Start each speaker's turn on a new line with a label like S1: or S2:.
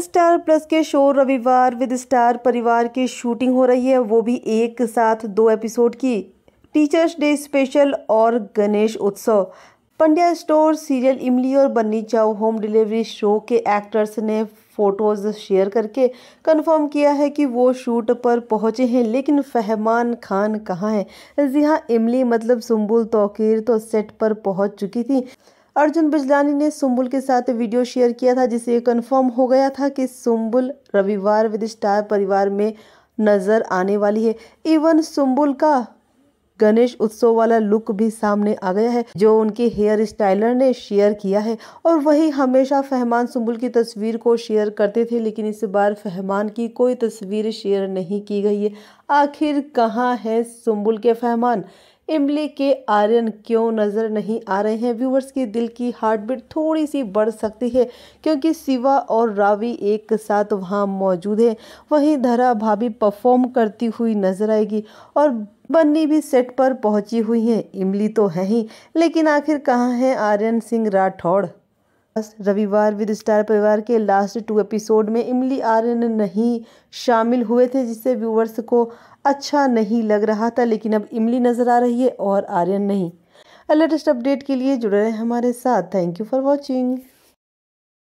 S1: star Plus के show Ravivaar with Star Parivaar की shooting हो रही है वो भी एक साथ दो एपिसोड की टीचर्स डे स्पेशल और गणेश उत्सव पंड्या स्टोर सीरियल इमली और Banni chow home delivery show के एक्टर्स ने फ़ोटोज़ शेयर करके कंफर्म किया है कि वो शूट पर पहुंचे हैं लेकिन फहमान खान कहाँ हैं जी हाँ इमली मतलब सुम्बुल तोकीर तो सेट पर पहुंच चुकी थी अर्जुन बिजलानी ने सुम्बुल के साथ वीडियो शेयर किया था जिसे ये कन्फर्म हो गया था कि सुम्बुल रविवार विद स्टार परिवार में नज़र आने वाली है इवन सुम्बुल का गणेश उत्सव वाला लुक भी सामने आ गया है जो उनके हेयर स्टाइलर ने शेयर किया है और वही हमेशा फहमान सुम्बुल की तस्वीर को शेयर करते थे लेकिन इस बार फहमान की कोई तस्वीर शेयर नहीं की गई है आखिर कहाँ है सुम्बुल के फहमान इमली के आर्यन क्यों नज़र नहीं आ रहे हैं व्यूवर्स की दिल की हार्ट बीट थोड़ी सी बढ़ सकती है क्योंकि शिवा और रावी एक साथ वहाँ मौजूद है वहीं धरा भाभी परफॉर्म करती हुई नजर आएगी और बन्नी भी सेट पर पहुंची हुई हैं इमली तो है ही लेकिन आखिर कहाँ हैं आर्यन सिंह राठौड़ रविवार विद स्टार परिवार के लास्ट टू एपिसोड में इमली आर्यन नहीं शामिल हुए थे जिससे व्यूवर्स को अच्छा नहीं लग रहा था लेकिन अब इमली नज़र आ रही है और आर्यन नहीं लेटेस्ट अपडेट के लिए जुड़े रहे हमारे साथ थैंक यू फॉर वॉचिंग